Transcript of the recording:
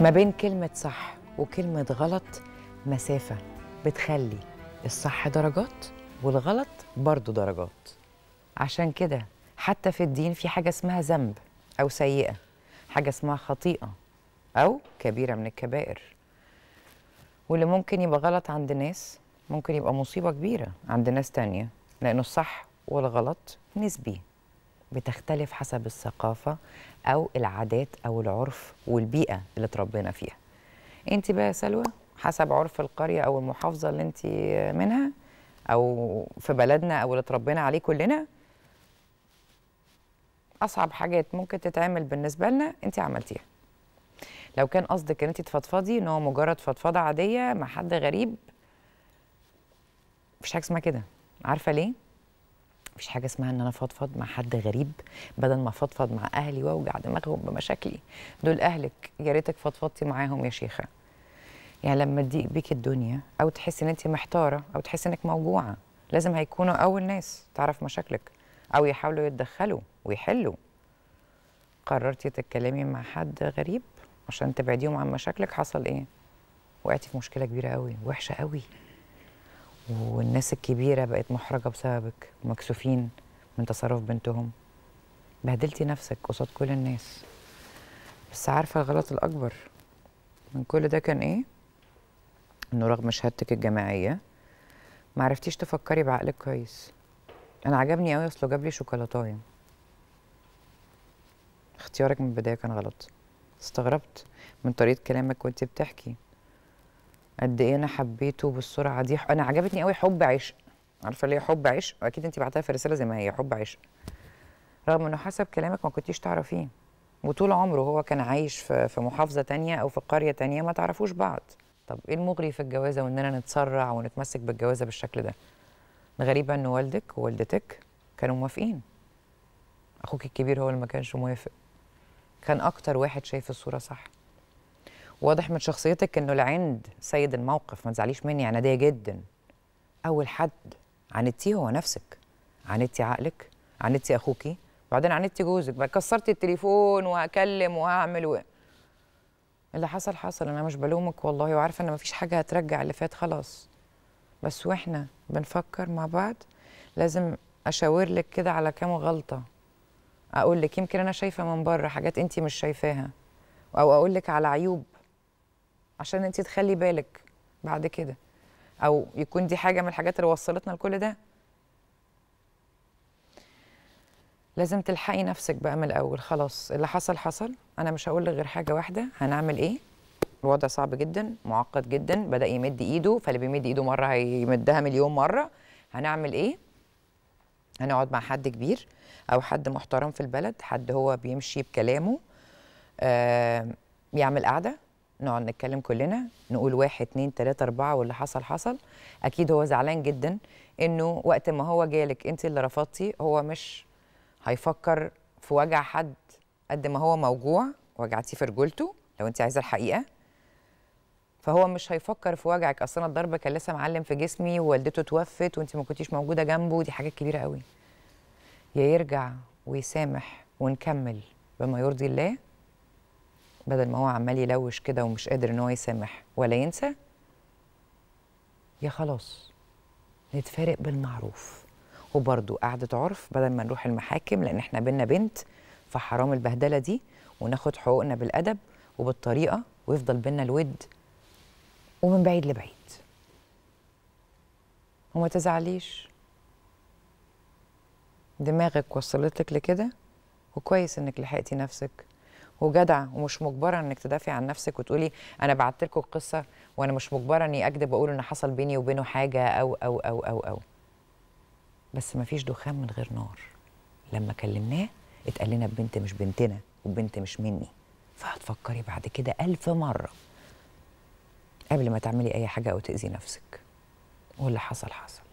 ما بين كلمة صح وكلمة غلط مسافة بتخلي الصح درجات والغلط برضه درجات عشان كده حتى في الدين في حاجة اسمها ذنب أو سيئة حاجة اسمها خطيئة أو كبيرة من الكبائر واللي ممكن يبقى غلط عند ناس ممكن يبقى مصيبة كبيرة عند ناس تانية لأنه الصح والغلط نسبي بتختلف حسب الثقافة أو العادات أو العرف والبيئة اللي تربينا فيها أنت بقى سلوى حسب عرف القرية أو المحافظة اللي أنت منها أو في بلدنا أو اللي تربينا عليه كلنا أصعب حاجات ممكن تتعمل بالنسبة لنا أنت عملتيها لو كان قصدك ان انت تفضفضي ان هو مجرد فضفضه عاديه مع حد غريب مفيش حاجه اسمها كده عارفه ليه مفيش حاجه اسمها ان انا فضفض مع حد غريب بدل ما فضفض مع اهلي واوجع دماغهم بمشاكلي دول اهلك يا ريتك فضفضتي معاهم يا شيخه يعني لما تضيق بيك الدنيا او تحس ان انت محتاره او تحس انك موجوعه لازم هيكونوا اول ناس تعرف مشاكلك او يحاولوا يتدخلوا ويحلوا قررتي تتكلمي مع حد غريب عشان تبعديهم عن مشاكلك حصل ايه وقعتي في مشكله كبيره قوي وحشه قوي والناس الكبيرة بقت محرجة بسببك ومكسوفين من تصرف بنتهم بهدلتي نفسك قصاد كل الناس بس عارفة الغلط الأكبر من كل ده كان إيه؟ إنه رغم شهادتك الجامعية معرفتيش تفكري بعقلك كويس أنا عجبني أوي أصله جابلي شوكولاتاية اختيارك من البداية كان غلط استغربت من طريقة كلامك وانت بتحكي قد ايه انا حبيته بالسرعه دي انا عجبتني قوي حب عشق عارفه ليه حب عشق واكيد انت بعتها في رساله زي ما هي حب عشق رغم انه حسب كلامك ما كنتيش تعرفيه وطول عمره هو كان عايش في محافظه تانية او في قريه تانية ما تعرفوش بعض طب ايه المغري في الجوازه واننا نتسرع ونتمسك بالجوازه بالشكل ده الغريب ان والدك ووالدتك كانوا موافقين اخوك الكبير هو اللي ما كانش موافق كان اكتر واحد شايف الصوره صح واضح من شخصيتك انه العند سيد الموقف ما تزعليش مني انا عناديه جدا اول حد عاندتيه هو نفسك عاندتي عقلك عاندتي اخوكي وبعدين عاندتي جوزك بقى كسرتي التليفون وهكلم وهعمل و... اللي حصل حصل انا مش بلومك والله وعارفه ان مفيش حاجه هترجع اللي فات خلاص بس واحنا بنفكر مع بعض لازم اشاور لك كده على كام غلطه اقول لك يمكن انا شايفه من بره حاجات انت مش شايفاها او اقول لك على عيوب عشان انت تخلي بالك بعد كده او يكون دي حاجه من الحاجات اللي وصلتنا لكل ده لازم تلحقي نفسك بقى من الاول خلاص اللي حصل حصل انا مش هقول غير حاجه واحده هنعمل ايه الوضع صعب جدا معقد جدا بدا يمد ايده فاللي بيمد ايده مره هيمدها مليون مره هنعمل ايه هنقعد مع حد كبير او حد محترم في البلد حد هو بيمشي بكلامه آه يعمل قعده نقعد نتكلم كلنا نقول واحد اتنين تلاته اربعه واللي حصل حصل اكيد هو زعلان جدا انه وقت ما هو جالك انت اللي رفضتي هو مش هيفكر في وجع حد قد ما هو موجوع وجعتيه في رجولته لو انت عايزه الحقيقه فهو مش هيفكر في وجعك اصلا الضرب كان لسه معلم في جسمي ووالدته توفت وانت ما كنتيش موجوده جنبه دي حاجات كبيره قوي يا يرجع ويسامح ونكمل بما يرضي الله بدل ما هو عمال يلوش كده ومش قادر ان هو يسامح ولا ينسى يا خلاص نتفارق بالمعروف وبرضو قعدة عرف بدل ما نروح المحاكم لأن احنا بينا بنت فحرام البهدلة دي وناخد حقوقنا بالأدب وبالطريقة ويفضل بينا الود ومن بعيد لبعيد وما تزعليش دماغك وصلتك لكده وكويس انك لحقتي نفسك وجدع ومش مجبره انك تدافعي عن نفسك وتقولي انا بعت لكم القصه وانا مش مجبره اني اكذب واقول ان حصل بيني وبينه حاجه او او او او او بس مفيش دخان من غير نار لما كلمناه اتقال لنا بنت مش بنتنا وبنت مش مني فهتفكري بعد كده ألف مرة قبل ما تعملي أي حاجة أو تأذي نفسك واللي حصل حصل